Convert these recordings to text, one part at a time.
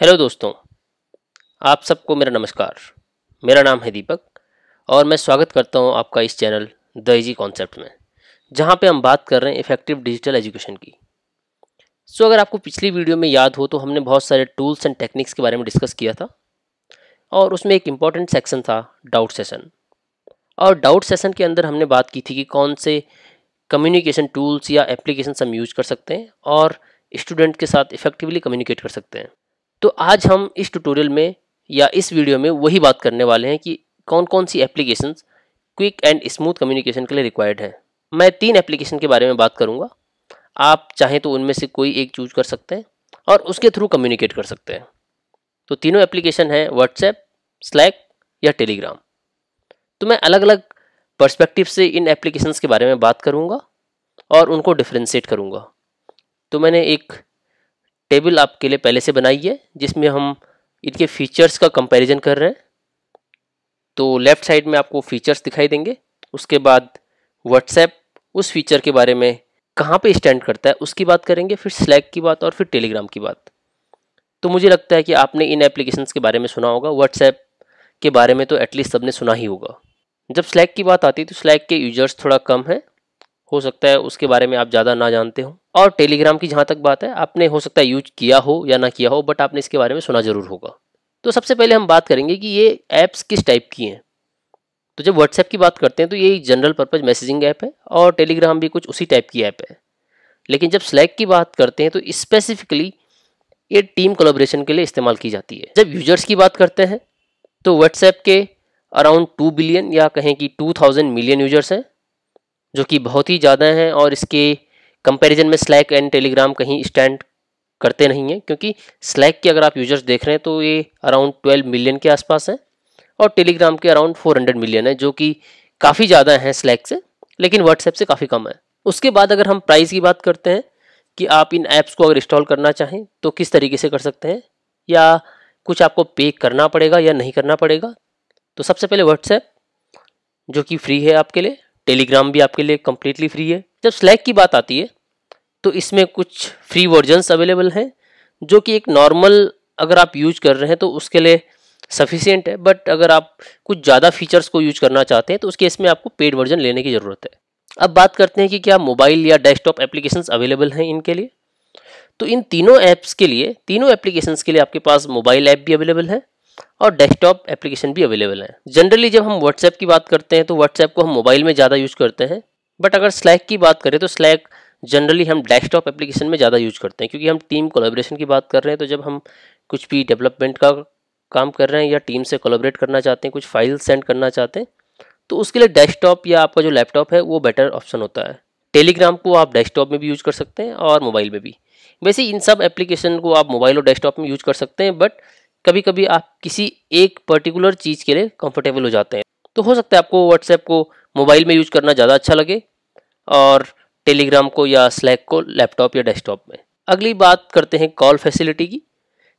hello दोस्तों आप सबको मेरा नमस्कार मेरा नाम है दीपक और मैं स्वागत करता हूं आपका इस चैनल द इजी कॉन्सेप्ट में जहां पे हम बात कर रहे हैं इफेक्टिव डिजिटल एजुकेशन की सो अगर आपको पिछली वीडियो में याद हो तो हमने बहुत सारे टूल्स एंड टेक्निक्स के बारे में डिस्कस किया था और उसमें एक इम्पॉर्टेंट सेक्शन था डाउट सेशन और डाउट सेशन के अंदर हमने बात की थी कि कौन से कम्युनिकेशन टूल्स या एप्लीकेशन हम यूज कर सकते हैं और स्टूडेंट के साथ इफेक्टिवली कम्युनिकेट कर सकते हैं तो आज हम इस ट्यूटोरियल में या इस वीडियो में वही बात करने वाले हैं कि कौन कौन सी application quick and smooth communication के लिए रिक्वायर्ड है मैं तीन एप्लीकेशन के बारे में बात करूँगा आप चाहें तो उनमें से कोई एक चूज कर सकते हैं और उसके थ्रू कम्युनिकेट कर सकते हैं तो तीनों एप्लीकेशन हैं व्हाट्सएप स्लैक या टेलीग्राम तो मैं अलग अलग पर्सपेक्टिव से इन एप्लीकेशंस के बारे में बात करूँगा और उनको डिफ्रेंशिएट करूँगा तो मैंने एक टेबल आपके लिए पहले से बनाई है जिसमें हम इनके फीचर्स का कंपैरिजन कर रहे हैं तो लेफ़्ट साइड में आपको फीचर्स दिखाई देंगे उसके बाद व्हाट्सएप उस फीचर के बारे में कहाँ पे स्टैंड करता है उसकी बात करेंगे फिर स्लैक की बात और फिर टेलीग्राम की बात तो मुझे लगता है कि आपने इन एप्लीकेशंस के बारे में सुना होगा व्हाट्सएप के बारे में तो एटलीस्ट सबने सुना ही होगा जब स्लैक की बात आती है तो स्लैक के यूजर्स थोड़ा कम है हो सकता है उसके बारे में आप ज़्यादा ना जानते हों और टेलीग्राम की जहाँ तक बात है आपने हो सकता है यूज किया हो या ना किया हो बट आपने इसके बारे में सुना जरूर होगा तो सबसे पहले हम बात करेंगे कि ये ऐप्स किस टाइप की हैं तो जब व्हाट्सएप की बात करते हैं तो ये जनरल पर्पज़ मैसेजिंग ऐप है और टेलीग्राम भी कुछ उसी टाइप की ऐप है लेकिन जब स्लैक की बात करते हैं तो स्पेसिफिकली ये टीम कोलोब्रेशन के लिए इस्तेमाल की जाती है जब यूजर्स की बात करते हैं तो व्हाट्सएप के अराउंड टू बिलियन या कहें कि टू थाउजेंड मिलियन यूजर्स हैं जो कि बहुत ही ज़्यादा हैं और इसके कंपैरिजन में स्लैक एंड टेलीग्राम कहीं स्टैंड करते नहीं हैं क्योंकि स्लैक के अगर आप यूजर्स देख रहे हैं तो ये अराउंड 12 मिलियन के आसपास हैं और टेलीग्राम के अराउंड 400 मिलियन है जो कि काफ़ी ज़्यादा हैं स्लैक से लेकिन व्हाट्सएप से काफ़ी कम है उसके बाद अगर हम प्राइस की बात करते हैं कि आप इन ऐप्स को अगर इंस्टॉल करना चाहें तो किस तरीके से कर सकते हैं या कुछ आपको पे करना पड़ेगा या नहीं करना पड़ेगा तो सबसे पहले व्हाट्सएप जो कि फ्री है आपके लिए टेलीग्राम भी आपके लिए कम्प्लीटली फ्री है जब स्लैक की बात आती है तो इसमें कुछ फ्री वर्जन्स अवेलेबल हैं जो कि एक नॉर्मल अगर आप यूज कर रहे हैं तो उसके लिए सफिशियंट है बट अगर आप कुछ ज़्यादा फीचर्स को यूज करना चाहते हैं तो उसके इसमें आपको पेड वर्जन लेने की ज़रूरत है अब बात करते हैं कि क्या मोबाइल या डेस्कटॉप एप्लीकेशन अवेलेबल हैं इनके लिए तो इन तीनों ऐप्स के लिए तीनों एप्लीकेशन के लिए आपके पास मोबाइल ऐप भी अवेलेबल है और डेस्कटॉप एप्लीकेशन भी अवेलेबल है जनरली जब हम व्हाट्सएप की बात करते हैं तो व्हाट्सएप को हम मोबाइल में ज़्यादा यूज करते हैं बट अगर स्लैक की बात करें तो स्लैक जनरली हम डेस्कटॉप एप्लीकेशन में ज़्यादा यूज करते हैं क्योंकि हम टीम कोलेब्रेशन की बात कर रहे हैं तो जब हम कुछ भी डेवलपमेंट का काम कर रहे हैं या टीम से कोलेबरेट करना चाहते हैं कुछ फाइल सेंड करना चाहते हैं तो उसके लिए डेस्कटॉप या आपका जो लैपटॉप है वो बेटर ऑप्शन होता है टेलीग्राम को आप डेस्कटॉप में भी यूज कर सकते हैं और मोबाइल में भी वैसे इन सब एप्लीकेशन को आप मोबाइल और डेस्कटॉप में यूज कर सकते हैं बट कभी कभी आप किसी एक पर्टिकुलर चीज़ के लिए कंफर्टेबल हो जाते हैं तो हो सकता है आपको व्हाट्सएप को मोबाइल में यूज करना ज़्यादा अच्छा लगे और टेलीग्राम को या स्लैक को लैपटॉप या डेस्कटॉप में अगली बात करते हैं कॉल फैसिलिटी की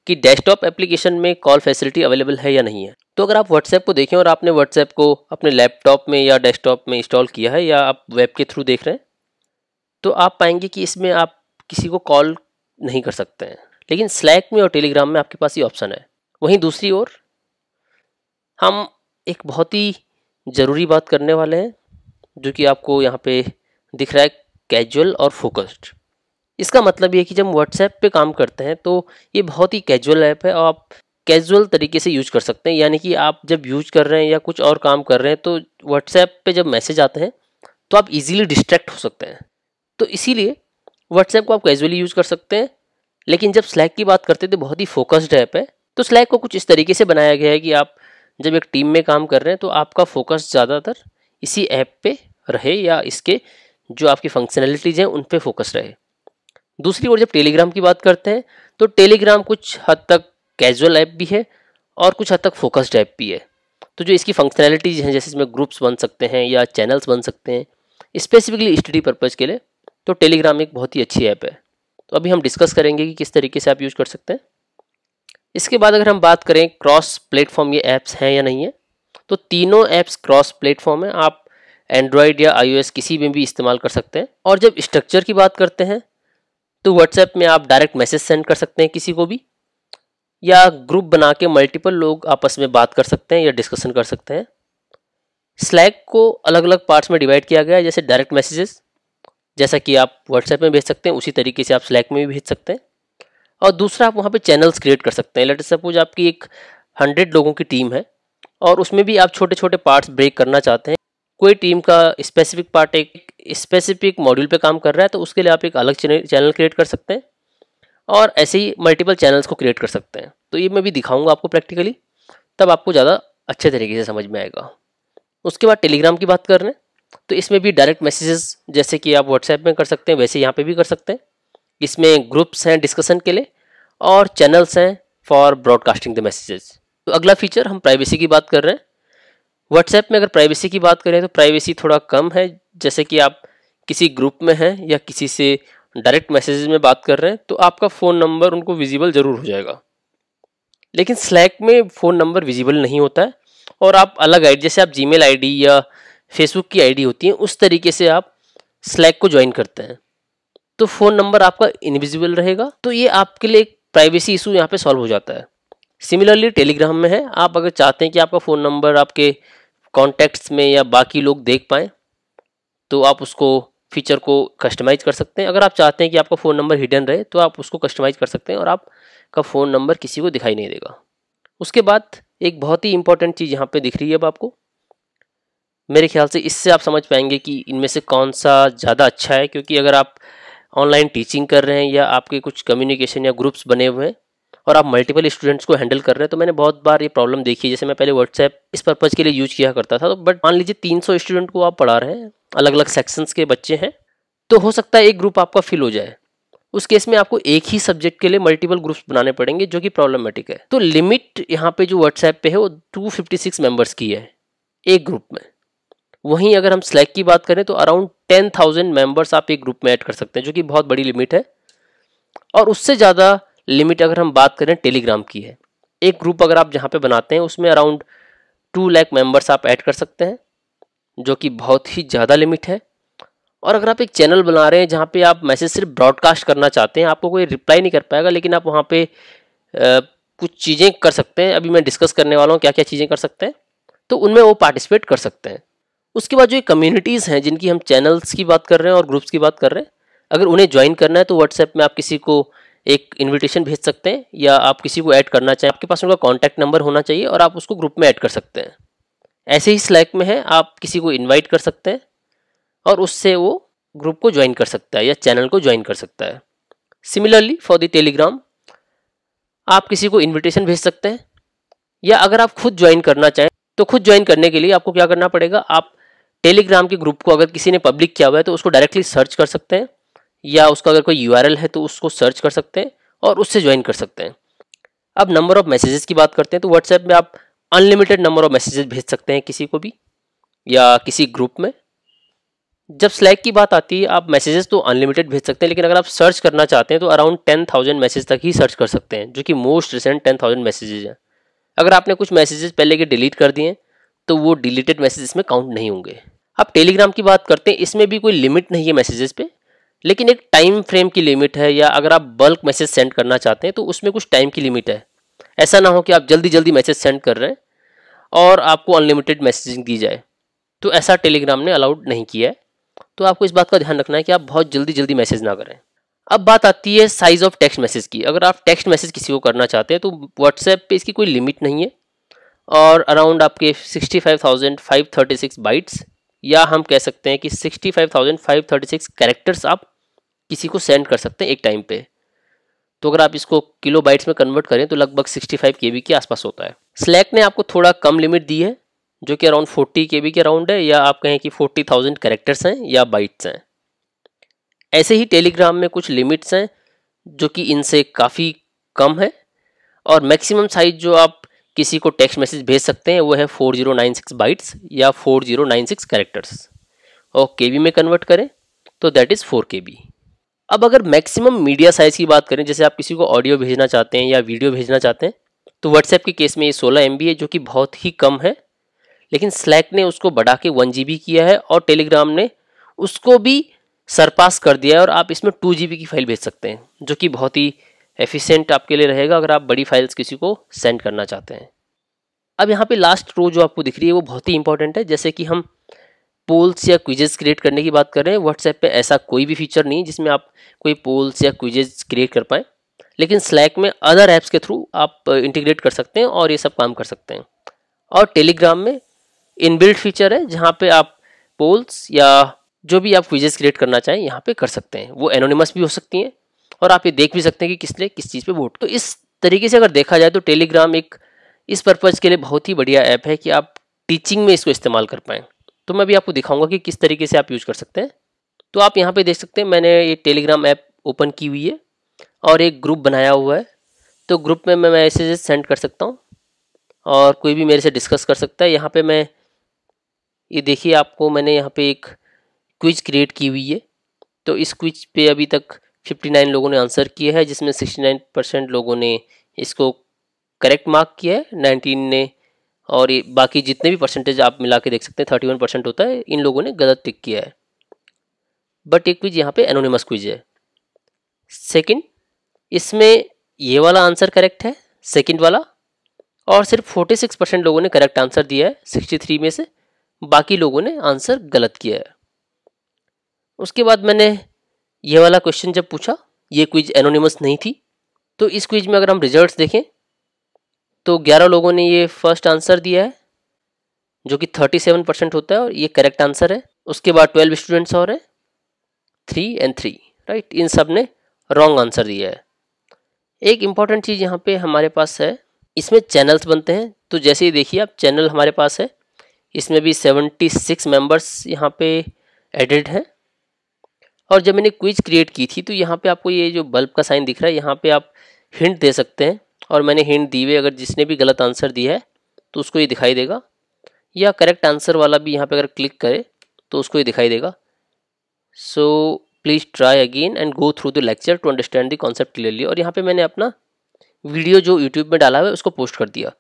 कि डेस्कटॉप एप्लीकेशन में कॉल फैसिलिटी अवेलेबल है या नहीं है तो अगर आप व्हाट्सएप को देखें और आपने व्हाट्सएप को अपने लैपटॉप में या डेस्कटॉप में इंस्टॉल किया है या आप वेब के थ्रू देख रहे हैं तो आप पाएंगे कि इसमें आप किसी को कॉल नहीं कर सकते हैं लेकिन स्लैक में और टेलीग्राम में आपके पास ये ऑप्शन है वहीं दूसरी ओर हम एक बहुत ही ज़रूरी बात करने वाले हैं जो कि आपको यहाँ पे दिख रहा है कैजुअल और फोकस्ड इसका मतलब ये कि जब व्हाट्सएप पे काम करते हैं तो ये बहुत ही कैजुअल ऐप है और आप कैजुअल तरीके से यूज कर सकते हैं यानी कि आप जब यूज कर रहे हैं या कुछ और काम कर रहे हैं तो व्हाट्सएप पे जब मैसेज आते हैं तो आप इजीली डिस्ट्रैक्ट हो सकते हैं तो इसीलिए व्हाट्सएप को आप कैजुअली यूज कर सकते हैं लेकिन जब स्लैक की बात करते हैं तो बहुत ही फोकस्ड ऐप है तो स्लैक को कुछ इस तरीके से बनाया गया है कि आप जब एक टीम में काम कर रहे हैं तो आपका फोकस ज़्यादातर इसी ऐप पे रहे या इसके जो आपकी फंक्शनैलिटीज़ हैं उन पर फोकस रहे दूसरी ओर जब टेलीग्राम की बात करते हैं तो टेलीग्राम कुछ हद तक कैजुअल ऐप भी है और कुछ हद तक फोकस्ड ऐप भी है तो जो इसकी फंक्शनैलिटीज़ हैं जैसे इसमें ग्रुप्स बन सकते हैं या चैनल्स बन सकते हैं स्पेसिफिकली स्टडी पर्पज़ के लिए तो टेलीग्राम एक बहुत ही अच्छी ऐप है तो अभी हम डिस्कस करेंगे कि किस तरीके से आप यूज़ कर सकते हैं इसके बाद अगर हम बात करें क्रॉस प्लेटफॉर्म ये ऐप्स हैं या नहीं है तो तीनों ऐप्स क्रॉस प्लेटफॉर्म है आप एंड्रॉयड या आईओएस किसी में भी इस्तेमाल कर सकते हैं और जब स्ट्रक्चर की बात करते हैं तो व्हाट्सएप में आप डायरेक्ट मैसेज सेंड कर सकते हैं किसी को भी या ग्रुप बना के मल्टीपल लोग आपस में बात कर सकते हैं या डिस्कशन कर सकते हैं स्लैक को अलग अलग पार्ट्स में डिवाइड किया गया है जैसे डायरेक्ट मैसेजेस जैसा कि आप व्हाट्सएप में भेज सकते हैं उसी तरीके से आप स्लैक में भी भेज सकते हैं और दूसरा आप वहाँ पे चैनल्स क्रिएट कर सकते हैं लेट सपोज आपकी एक हंड्रेड लोगों की टीम है और उसमें भी आप छोटे छोटे पार्ट्स ब्रेक करना चाहते हैं कोई टीम का स्पेसिफिक पार्ट एक स्पेसिफिक मॉड्यूल पे काम कर रहा है तो उसके लिए आप एक अलग चैनल क्रिएट कर सकते हैं और ऐसे ही मल्टीपल चैनल्स को क्रिएट कर सकते हैं तो ये मैं भी दिखाऊंगा आपको प्रैक्टिकली तब आपको ज़्यादा अच्छे तरीके से समझ में आएगा उसके बाद टेलीग्राम की बात कर रहे हैं तो इसमें भी डायरेक्ट मैसेजेस जैसे कि आप व्हाट्सएप में कर सकते हैं वैसे यहाँ पर भी कर सकते हैं इसमें ग्रुप्स हैं डिस्कसन के लिए और चैनल्स हैं फॉर ब्रॉडकास्टिंग द मैसेजेस तो अगला फीचर हम प्राइवेसी की बात कर रहे हैं व्हाट्सएप में अगर प्राइवेसी की बात करें तो प्राइवेसी थोड़ा कम है जैसे कि आप किसी ग्रुप में हैं या किसी से डायरेक्ट मैसेज में बात कर रहे हैं तो आपका फ़ोन नंबर उनको विजिबल ज़रूर हो जाएगा लेकिन स्लैक में फ़ोन नंबर विजिबल नहीं होता है और आप अलग आई जैसे आप जी मेल या फेसबुक की आईडी होती है उस तरीके से आप स्लैक को ज्वाइन करते हैं तो फ़ोन नंबर आपका इनविजिबल रहेगा तो ये आपके लिए एक प्राइवेसी इशू यहाँ पे सॉल्व हो जाता है सिमिलरली टेलीग्राम में है आप अगर चाहते हैं कि आपका फ़ोन नंबर आपके कॉन्टैक्ट्स में या बाकी लोग देख पाएँ तो आप उसको फीचर को कस्टमाइज़ कर सकते हैं अगर आप चाहते हैं कि आपका फ़ोन नंबर हिडन रहे तो आप उसको कस्टमाइज़ कर सकते हैं और आपका फ़ोन नंबर किसी को दिखाई नहीं देगा उसके बाद एक बहुत ही इंपॉर्टेंट चीज़ यहाँ पे दिख रही है अब आपको मेरे ख्याल से इससे आप समझ पाएंगे कि इनमें से कौन सा ज़्यादा अच्छा है क्योंकि अगर आप ऑनलाइन टीचिंग कर रहे हैं या आपके कुछ कम्युनिकेशन या ग्रुप्स बने हुए हैं और आप मल्टीपल स्टूडेंट्स को हैंडल कर रहे हैं तो मैंने बहुत बार ये प्रॉब्लम देखी है जैसे मैं पहले व्हाट्सएप इस पर्पज़ के लिए यूज किया करता था तो बट मान लीजिए तीन स्टूडेंट को आप पढ़ा रहे हैं अलग अलग सेक्शंस के बच्चे हैं तो हो सकता है एक ग्रुप आपका फिल हो जाए उस केस में आपको एक ही सब्जेक्ट के लिए मल्टीपल ग्रुप्स बनाने पड़ेंगे जो कि प्रॉब्लमेटिक है तो लिमिट यहाँ पे जो व्हाट्सएप पे है वो 256 मेंबर्स की है एक ग्रुप में वहीं अगर हम स्लैक की बात करें तो अराउंड 10,000 मेंबर्स आप एक ग्रुप में ऐड कर सकते हैं जो कि बहुत बड़ी लिमिट है और उससे ज़्यादा लिमिट अगर हम बात करें टेलीग्राम की है एक ग्रुप अगर आप जहाँ पे बनाते हैं उसमें अराउंड टू लैक मेंबर्स आप ऐड कर सकते हैं जो कि बहुत ही ज़्यादा लिमिट है और अगर आप एक चैनल बना रहे हैं जहाँ पे आप मैसेज सिर्फ ब्रॉडकास्ट करना चाहते हैं आपको कोई रिप्लाई नहीं कर पाएगा लेकिन आप वहाँ पे कुछ चीज़ें कर सकते हैं अभी मैं डिस्कस करने वाला हूँ क्या क्या चीज़ें कर सकते हैं तो उनमें वो पार्टिसिपेट कर सकते हैं उसके बाद जो ये कम्युनिटीज़ हैं जिनकी हम चैनल्स की बात कर रहे हैं और ग्रुप्स की बात कर रहे हैं अगर उन्हें ज्वाइन करना है तो व्हाट्सएप में आप किसी को एक इनविटेशन भेज सकते हैं या आप किसी को ऐड करना चाहें आपके पास उनका कॉन्टैक्ट नंबर होना चाहिए और आप उसको ग्रुप में ऐड कर सकते हैं ऐसे ही स्लैक में है आप किसी को इन्वाइट कर सकते हैं और उससे वो ग्रुप को ज्वाइन कर सकता है या चैनल को ज्वाइन कर सकता है सिमिलरली फॉर द टेलीग्राम आप किसी को इन्विटेशन भेज सकते हैं या अगर आप खुद ज्वाइन करना चाहें तो खुद ज्वाइन करने के लिए आपको क्या करना पड़ेगा आप टेलीग्राम के ग्रुप को अगर किसी ने पब्लिक किया हुआ है तो उसको डायरेक्टली सर्च कर सकते हैं या उसका अगर कोई यू है तो उसको सर्च कर सकते हैं और उससे ज्वाइन कर सकते हैं अब नंबर ऑफ़ मैसेजेस की बात करते हैं तो व्हाट्सएप में आप अनलिमिटेड नंबर ऑफ़ मैसेजेस भेज सकते हैं किसी को भी या किसी ग्रुप में जब स्लैक की बात आती है आप मैसेजेस तो अनलिमिटेड भेज सकते हैं लेकिन अगर आप सर्च करना चाहते हैं तो अराउंड टेन थाउजेंड मैसेज तक ही सर्च कर सकते हैं जो कि most recent ten thousand messages हैं अगर आपने कुछ मैसेजेस पहले के डिलीट कर दिए तो वो डिलीटेड मैसेजेस में काउंट नहीं होंगे आप टेलीग्राम की बात करते हैं इसमें भी कोई लिमिट नहीं है मैसेजेस पे लेकिन एक टाइम फ्रेम की लिमिट है या अगर आप बल्क मैसेज सेंड करना चाहते हैं तो उसमें कुछ टाइम की लिमिट है ऐसा ना हो कि आप जल्दी जल्दी मैसेज सेंड कर रहे हैं और आपको अनलिमिटेड मैसेजिंग दी जाए तो ऐसा टेलीग्राम ने अलाउड नहीं किया है तो आपको इस बात का ध्यान रखना है कि आप बहुत जल्दी जल्दी मैसेज ना करें अब बात आती है साइज़ ऑफ टेक्स्ट मैसेज की अगर आप टेक्स्ट मैसेज किसी को करना चाहते हैं तो व्हाट्सएप पे इसकी कोई लिमिट नहीं है और अराउंड आपके sixty five five thousand thirty six bytes या हम कह सकते हैं कि 65,536 कैरेक्टर्स आप किसी को सेंड कर सकते हैं एक टाइम पे तो अगर आप इसको किलो बाइट्स में कन्वर्ट करें तो लगभग 65 के के आसपास होता है स्लैक ने आपको थोड़ा कम लिमिट दी है जो कि अराउंड 40 के के अराउंड है या आप कहें कि 40,000 कैरेक्टर्स हैं या बाइट्स हैं ऐसे ही टेलीग्राम में कुछ लिमिट्स हैं जो कि इनसे काफ़ी कम है और मैक्सिमम साइज जो आप किसी को टेक्स्ट मैसेज भेज सकते हैं वो है four zero nine six bytes या four zero nine six characters और के बी में कन्वर्ट करें तो that is four K B अब अगर मैक्सिमम मीडिया साइज़ की बात करें जैसे आप किसी को ऑडियो भेजना चाहते हैं या वीडियो भेजना चाहते हैं तो व्हाट्सएप के केस में ये सोलह एम है जो कि बहुत ही कम है लेकिन स्लैक ने उसको बढ़ा के वन जी किया है और टेलीग्राम ने उसको भी सरपास कर दिया है और आप इसमें टू जी की फाइल भेज सकते हैं जो कि बहुत ही एफिशिएंट आपके लिए रहेगा अगर आप बड़ी फाइल्स किसी को सेंड करना चाहते हैं अब यहाँ पे लास्ट रो जो आपको दिख रही है वो बहुत ही इंपॉर्टेंट है जैसे कि हम पोल्स या क्विजेज क्रिएट करने की बात कर रहे हैं व्हाट्सएप पे ऐसा कोई भी फीचर नहीं जिसमें आप कोई पोल्स या क्विजेज क्रिएट कर पाएँ लेकिन स्लैक में अदर ऐप्स के थ्रू आप इंटीग्रेट कर सकते हैं और ये सब काम कर सकते हैं और टेलीग्राम में इनबिल्ट फीचर है जहाँ पे आप पोल्स या जो भी आप क्विजेज क्रिएट करना चाहें यहाँ पे कर सकते हैं वो एनोनिमस भी हो सकती हैं और आप ये देख भी सकते हैं कि किसने किस चीज़ पे वोट तो इस तरीके से अगर देखा जाए तो टेलीग्राम एक इस पर्पज़ के लिए बहुत ही बढ़िया ऐप है कि आप टीचिंग में इसको इस्तेमाल कर पाएँ तो मैं भी आपको दिखाऊंगा कि किस तरीके से आप यूज़ कर सकते हैं तो आप यहाँ पर देख सकते हैं मैंने ये टेलीग्राम ऐप ओपन की हुई है और एक ग्रुप बनाया हुआ है तो ग्रुप में मैं मैसेजेस सेंड कर सकता हूँ और कोई भी मेरे से डिस्कस कर सकता है यहाँ पे मैं ये देखिए आपको मैंने यहाँ पे एक क्विज क्रिएट की हुई है तो इस क्विज पे अभी तक 59 लोगों ने आंसर किया है जिसमें 69 परसेंट लोगों ने इसको करेक्ट मार्क किया है 19 ने और ये बाकी जितने भी परसेंटेज आप मिला के देख सकते हैं 31 परसेंट होता है इन लोगों ने गलत टिक किया है बट एक क्विज यहाँ पे एनोनिमस क्विज है सेकंड इसमें ये वाला आंसर करेक्ट है सेकंड वाला और सिर्फ 46 परसेंट लोगों ने करेक्ट आंसर दिया है थ्री में से बाकी लोगों ने आंसर गलत किया है उसके बाद मैंने ये वाला क्वेश्चन जब पूछा ये क्विज एनोनिमस नहीं थी तो इस क्विज में अगर हम रिजल्ट्स देखें तो 11 लोगों ने ये फर्स्ट आंसर दिया है जो कि 37 परसेंट होता है और ये करेक्ट आंसर है उसके बाद 12 स्टूडेंट्स और हैं थ्री एंड थ्री राइट इन सब ने रॉन्ग आंसर दिया है एक इम्पॉर्टेंट चीज़ यहाँ पे हमारे पास है इसमें चैनल्स बनते हैं तो जैसे ही देखिए आप चैनल हमारे पास है इसमें भी सेवेंटी सिक्स मेम्बर्स यहाँ पे एडिड हैं और जब मैंने क्विज क्रिएट की थी तो यहाँ पे आपको ये जो बल्ब का साइन दिख रहा है यहाँ पे आप हिंट दे सकते हैं और मैंने हिंट दी हुए अगर जिसने भी गलत आंसर दिया है तो उसको ये दिखाई देगा या करेक्ट आंसर वाला भी यहाँ पे अगर क्लिक करे तो उसको ये दिखाई देगा so please try again and go through the lecture to understand the concept clearly और यहाँ पर मैंने अपना वीडियो जो यूट्यूब में डाला हुआ है उसको पोस्ट कर दिया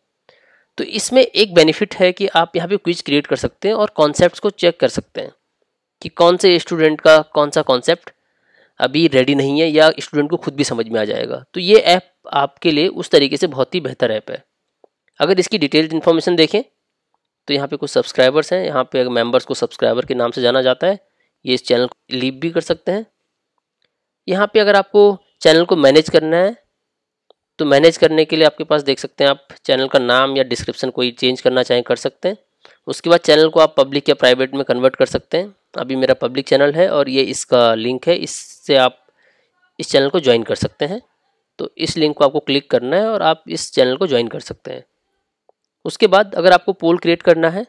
तो इसमें एक बेनिफिट है कि आप यहाँ पर क्विज क्रिएट कर सकते हैं और कॉन्सेप्ट को चेक कर सकते हैं कि कौन से स्टूडेंट का कौन सा कॉन्सेप्ट अभी रेडी नहीं है या स्टूडेंट को खुद भी समझ में आ जाएगा तो ये ऐप आपके लिए उस तरीके से बहुत ही बेहतर ऐप है अगर इसकी डिटेल्ड इन्फॉर्मेशन देखें तो यहाँ पे कुछ सब्सक्राइबर्स हैं यहाँ पे अगर मेंबर्स को सब्सक्राइबर के नाम से जाना जाता है ये इस चैनल को लीव भी कर सकते हैं यहाँ पे अगर आपको चैनल को मैनेज करना है तो मैनेज करने के लिए आपके पास देख सकते हैं आप चैनल का नाम या डिस्क्रिप्शन कोई चेंज करना चाहें कर सकते हैं उसके बाद चैनल को आप पब्लिक या प्राइवेट में कन्वर्ट कर सकते हैं अभी मेरा पब्लिक चैनल है और ये इसका लिंक है इससे आप इस चैनल को ज्वाइन कर सकते हैं तो इस लिंक को आपको क्लिक करना है और आप इस चैनल को ज्वाइन कर सकते हैं उसके बाद अगर आपको पोल क्रिएट करना है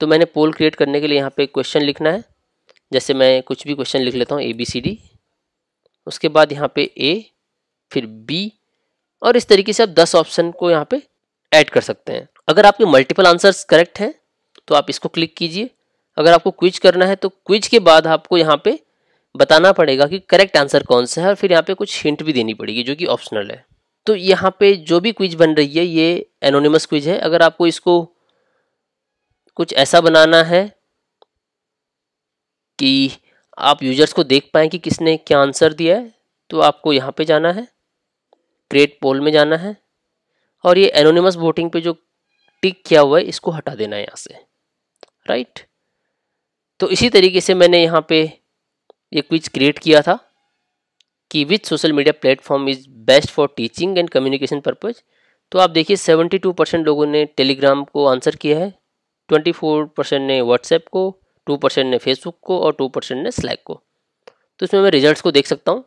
तो मैंने पोल क्रिएट करने के लिए यहाँ पे क्वेश्चन लिखना है जैसे मैं कुछ भी क्वेश्चन लिख लेता हूँ ए बी सी डी उसके बाद यहाँ पे ए फिर बी और इस तरीके से आप दस ऑप्शन को यहाँ पे ऐड कर सकते हैं अगर आपके मल्टीपल आंसर्स करेक्ट हैं तो आप इसको क्लिक कीजिए अगर आपको क्विज करना है तो क्विज के बाद आपको यहाँ पे बताना पड़ेगा कि करेक्ट आंसर कौन सा है और फिर यहाँ पे कुछ हिंट भी देनी पड़ेगी जो कि ऑप्शनल है तो यहाँ पे जो भी क्विज बन रही है ये एनोनिमस क्विज है अगर आपको इसको कुछ ऐसा बनाना है कि आप यूजर्स को देख पाएँ कि किसने क्या आंसर दिया है तो आपको यहाँ पे जाना है क्रिएट पोल में जाना है और ये एनोनिमस वोटिंग पे जो टिक किया हुआ है इसको हटा देना है यहाँ से राइट तो इसी तरीके से मैंने यहाँ पे ये क्विज क्रिएट किया था कि which social media platform is best for teaching and communication purpose तो आप देखिए सेवेंटी टू परसेंट लोगों ने टेलीग्राम को आंसर किया है ट्वेंटी फोर परसेंट ने व्हाट्सएप को टू परसेंट ने फेसबुक को और टू परसेंट ने स्लैक को तो इसमें मैं रिजल्ट्स को देख सकता हूँ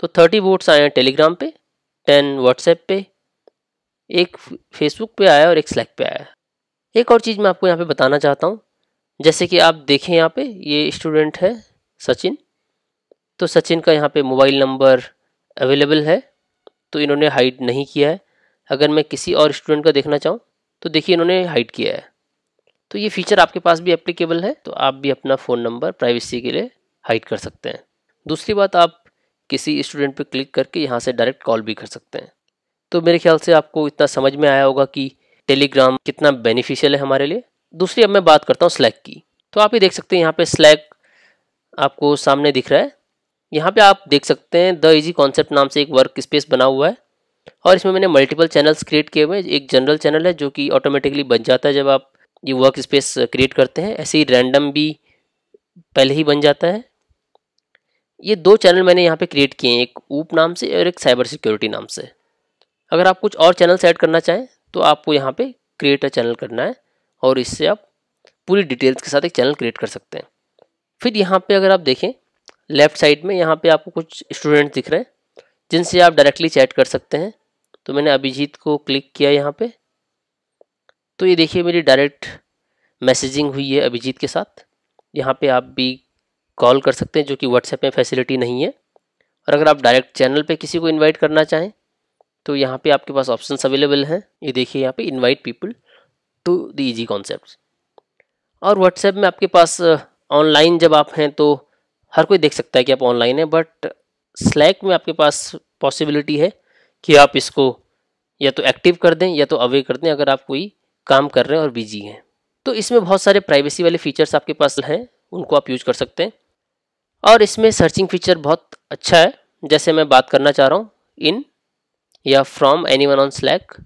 तो थर्टी वोट्स आए हैं टेलीग्राम पे टेन व्हाट्सएप पे एक फेसबुक पे आया और एक स्लैक पे आया एक और चीज़ मैं आपको यहाँ पे बताना चाहता हूँ जैसे कि आप देखें यहाँ पे ये स्टूडेंट है सचिन तो सचिन का यहाँ पे मोबाइल नंबर अवेलेबल है तो इन्होंने हाइड नहीं किया है अगर मैं किसी और स्टूडेंट का देखना चाहूँ तो देखिए इन्होंने हाइड किया है तो ये फीचर आपके पास भी एप्लीकेबल है तो आप भी अपना फ़ोन नंबर प्राइवेसी के लिए हाइड कर सकते हैं दूसरी बात आप किसी स्टूडेंट पर क्लिक करके यहाँ से डायरेक्ट कॉल भी कर सकते हैं तो मेरे ख्याल से आपको इतना समझ में आया होगा कि टेलीग्राम कितना बेनिफिशियल है हमारे लिए दूसरी अब मैं बात करता हूँ स्लैक की तो आप ही देख सकते हैं यहाँ पे स्लैक आपको सामने दिख रहा है यहाँ पे आप देख सकते हैं द इजी कॉन्सेप्ट नाम से एक वर्क स्पेस बना हुआ है और इसमें मैंने मल्टीपल चैनल्स क्रिएट किए हुए हैं एक जनरल चैनल है जो कि ऑटोमेटिकली बन जाता है जब आप ये वर्क स्पेस क्रिएट करते हैं ऐसे ही रैंडम भी पहले ही बन जाता है ये दो चैनल मैंने यहाँ पे क्रिएट किए हैं एक ऊप नाम से और एक साइबर सिक्योरिटी नाम से अगर आप कुछ और चैनल्स ऐड करना चाहें तो आपको यहाँ पे क्रिएट अ चैनल करना है और इससे आप पूरी डिटेल्स के साथ एक चैनल क्रिएट कर सकते हैं फिर यहाँ पे अगर आप देखें लेफ़्ट साइड में यहाँ पे आपको कुछ स्टूडेंट दिख रहे हैं जिनसे आप डायरेक्टली चैट कर सकते हैं तो मैंने अभिजीत को क्लिक किया यहाँ पे तो ये देखिए मेरी डायरेक्ट मैसेजिंग हुई है अभिजीत के साथ यहाँ पे आप भी कॉल कर सकते हैं जो कि व्हाट्सएप में फैसिलिटी नहीं है और अगर आप डायरेक्ट चैनल पर किसी को इन्वाइट करना चाहें तो यहाँ पर आपके पास ऑप्शन अवेलेबल हैं ये देखिए यहाँ पर invite people to the easy concept और व्हाट्सएप में आपके पास ऑनलाइन जब आप हैं तो हर कोई देख सकता है कि आप ऑनलाइन हैं बट स्लैक में आपके पास पॉसिबिलिटी है कि आप इसको या तो एक्टिव कर दें या तो अवे कर दें अगर आप कोई काम कर रहे हैं और बिजी हैं तो इसमें बहुत सारे प्राइवेसी वाले फीचर्स आपके पास हैं उनको आप यूज कर सकते हैं और इसमें सर्चिंग फीचर बहुत अच्छा है जैसे मैं बात करना चाह रहा हूँ इन या from anyone on Slack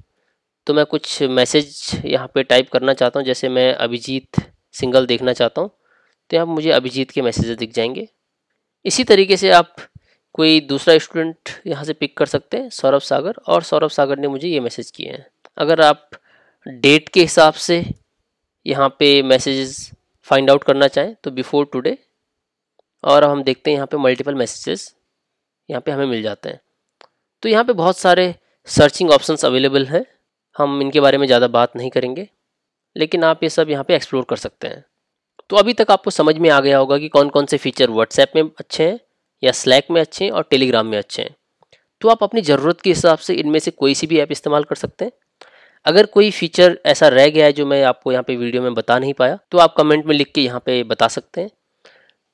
तो मैं कुछ मैसेज यहाँ पे टाइप करना चाहता हूँ जैसे मैं अभिजीत सिंगल देखना चाहता हूँ तो यहाँ मुझे अभिजीत के मैसेजेस दिख जाएंगे इसी तरीके से आप कोई दूसरा स्टूडेंट यहाँ से पिक कर सकते हैं सौरभ सागर और सौरभ सागर ने मुझे ये मैसेज किए हैं अगर आप डेट के हिसाब से यहाँ पे मैसेजेस फाइंड आउट करना चाहें तो बिफ़ोर टुडे और हम देखते हैं यहाँ पे मल्टीपल मैसेजेस यहाँ पे हमें मिल जाते हैं तो यहाँ पे बहुत सारे सर्चिंग ऑप्शंस अवेलेबल हैं हम इनके बारे में ज़्यादा बात नहीं करेंगे लेकिन आप ये सब यहाँ पे एक्सप्लोर कर सकते हैं तो अभी तक आपको समझ में आ गया होगा कि कौन कौन से फीचर व्हाट्सएप में अच्छे हैं या स्लैक में अच्छे हैं और टेलीग्राम में अच्छे हैं तो आप अपनी ज़रूरत के हिसाब से इनमें से कोई सी भी ऐप इस्तेमाल कर सकते हैं अगर कोई फीचर ऐसा रह गया है जो मैं आपको यहाँ पे वीडियो में बता नहीं पाया तो आप कमेंट में लिख के यहाँ पे बता सकते हैं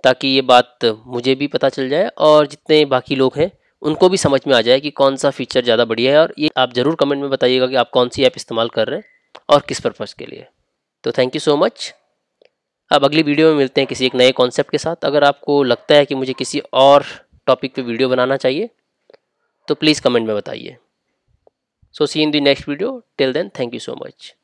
ताकि ये बात मुझे भी पता चल जाए और जितने बाकी लोग हैं उनको भी समझ में आ जाए कि कौन सा फीचर ज़्यादा बढ़िया है और ये आप ज़रूर कमेंट में बताइएगा कि आप कौन सी ऐप इस्तेमाल कर रहे हैं और किस पर्पज़ के लिए तो थैंक यू सो मच अब अगली वीडियो में मिलते हैं किसी एक नए कॉन्सेप्ट के साथ अगर आपको लगता है कि मुझे किसी और टॉपिक पे वीडियो बनाना चाहिए तो प्लीज़ कमेंट में बताइए so see in the next video till then thank you so much